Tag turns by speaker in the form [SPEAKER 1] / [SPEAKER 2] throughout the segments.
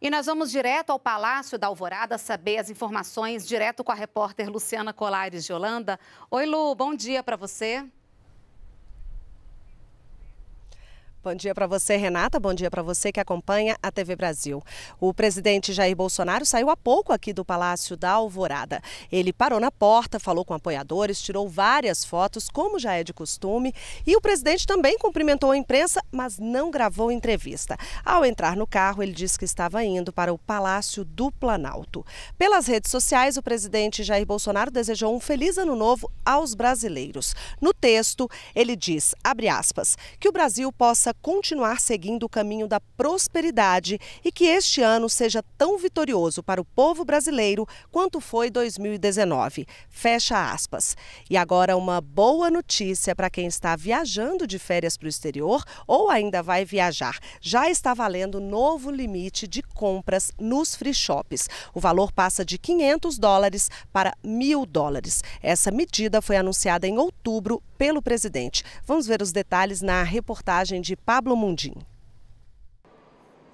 [SPEAKER 1] E nós vamos direto ao Palácio da Alvorada saber as informações direto com a repórter Luciana Colares de Holanda. Oi, Lu, bom dia para você. Bom dia para você, Renata. Bom dia para você que acompanha a TV Brasil. O presidente Jair Bolsonaro saiu há pouco aqui do Palácio da Alvorada. Ele parou na porta, falou com apoiadores, tirou várias fotos, como já é de costume. E o presidente também cumprimentou a imprensa, mas não gravou entrevista. Ao entrar no carro, ele disse que estava indo para o Palácio do Planalto. Pelas redes sociais, o presidente Jair Bolsonaro desejou um feliz ano novo aos brasileiros. No texto, ele diz, aspas, que o Brasil possa continuar seguindo o caminho da prosperidade e que este ano seja tão vitorioso para o povo brasileiro quanto foi 2019. Fecha aspas. E agora uma boa notícia para quem está viajando de férias para o exterior ou ainda vai viajar. Já está valendo novo limite de compras nos free shops. O valor passa de 500 dólares para 1.000 dólares. Essa medida foi anunciada em outubro pelo presidente. Vamos ver os detalhes na reportagem de Pablo Mundim.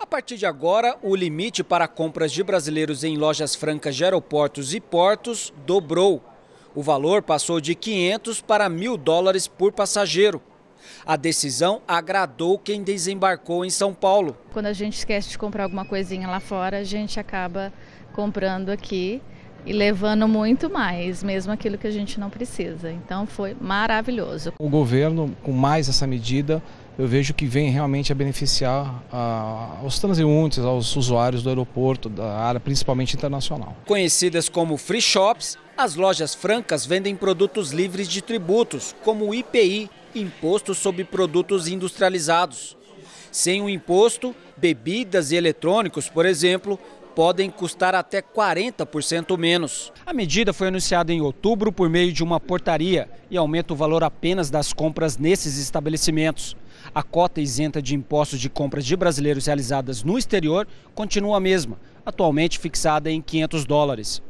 [SPEAKER 2] A partir de agora, o limite para compras de brasileiros em lojas francas de aeroportos e portos dobrou. O valor passou de 500 para mil dólares por passageiro. A decisão agradou quem desembarcou em São Paulo.
[SPEAKER 1] Quando a gente esquece de comprar alguma coisinha lá fora, a gente acaba comprando aqui e levando muito mais, mesmo aquilo que a gente não precisa. Então foi maravilhoso. O
[SPEAKER 3] governo, com mais essa medida, eu vejo que vem realmente a beneficiar a, aos transeuntes, aos usuários do aeroporto, da área principalmente internacional.
[SPEAKER 2] Conhecidas como free shops, as lojas francas vendem produtos livres de tributos, como o IPI, Imposto sobre Produtos Industrializados. Sem o imposto, bebidas e eletrônicos, por exemplo, podem custar até 40% menos. A medida foi anunciada em outubro por meio de uma portaria e aumenta o valor apenas das compras nesses estabelecimentos. A cota isenta de impostos de compras de brasileiros realizadas no exterior continua a mesma, atualmente fixada em 500 dólares.